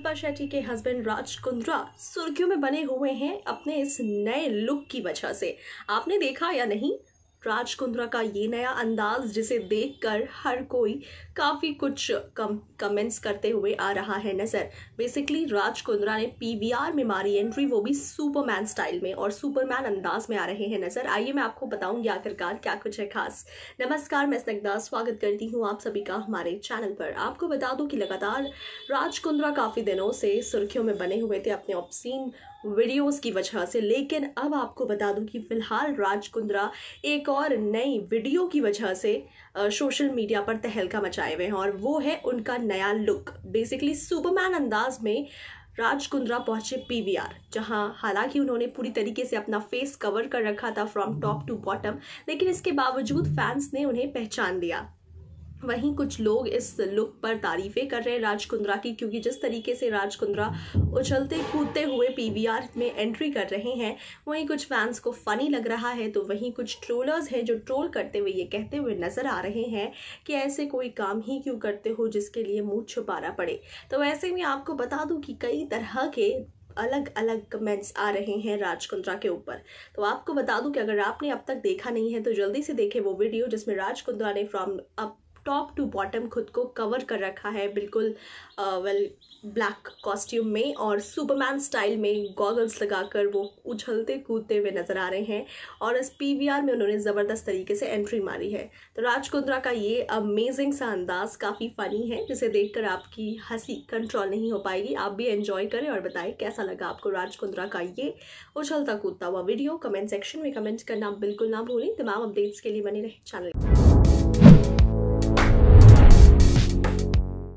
दीपा शेट्टी के हस्बैंड राज कुंद्रा सुर्खियों में बने हुए हैं अपने इस नए लुक की वजह से आपने देखा या नहीं राज कुंद्रा का ये नया अंदाज जिसे देखकर हर कोई काफ़ी कुछ कम कमेंट्स करते हुए आ रहा है नज़र बेसिकली राज कुंद्रा ने पीवीआर में मारी एंट्री वो भी सुपरमैन स्टाइल में और सुपरमैन अंदाज में आ रहे हैं नज़र आइए मैं आपको बताऊंगी आखिरकार क्या कुछ है खास नमस्कार मैं स्नगदा स्वागत करती हूँ आप सभी का हमारे चैनल पर आपको बता दूँ कि लगातार राजकुंद्रा काफ़ी दिनों से सुर्खियों में बने हुए थे अपने ऑप्सीन वीडियोस की वजह से लेकिन अब आपको बता दूं कि फ़िलहाल राज कुंद्रा एक और नई वीडियो की वजह से सोशल मीडिया पर तहलका मचाए हुए हैं और वो है उनका नया लुक बेसिकली सुपरमैन अंदाज में राज कुंद्रा पहुंचे पीवीआर जहां हालांकि उन्होंने पूरी तरीके से अपना फेस कवर कर रखा था फ्रॉम टॉप टू बॉटम लेकिन इसके बावजूद फैंस ने उन्हें पहचान लिया वहीं कुछ लोग इस लुक पर तारीफ़ें कर रहे हैं राज कुंद्रा की क्योंकि जिस तरीके से राज कुंद्रा उछलते कूदते हुए पीवीआर में एंट्री कर रहे हैं वहीं कुछ फैंस को फ़नी लग रहा है तो वहीं कुछ ट्रोलर्स हैं जो ट्रोल करते हुए ये कहते हुए नज़र आ रहे हैं कि ऐसे कोई काम ही क्यों करते हो जिसके लिए मुँह छुपाना पड़े तो वैसे मैं आपको बता दूँ कि कई तरह के अलग अलग कमेंट्स आ रहे हैं राजकुंद्रा के ऊपर तो आपको बता दूं कि अगर आपने अब तक देखा नहीं है तो जल्दी से देखें वो वीडियो जिसमें राजकुंद्रा ने from up top to bottom खुद को कवर कर रखा है बिल्कुल वेल ब्लैक कॉस्ट्यूम में और सुपरमैन स्टाइल में गॉगल्स लगाकर वो उछलते कूदते हुए नज़र आ रहे हैं और इस पीवीआर में उन्होंने ज़बरदस्त तरीके से एंट्री मारी है तो राजकुंद्रा का ये अमेजिंग सा अंदाज काफ़ी फ़नी है जिसे देखकर आपकी हंसी कंट्रोल नहीं हो पाएगी आप भी एंजॉय करें और बताएं कैसा लगा आपको राजकुंद्रा का ये उछलता कूदता हुआ वीडियो कमेंट सेक्शन में कमेंट करना बिल्कुल ना भूलें तमाम अपडेट्स के लिए बने रहे चैनल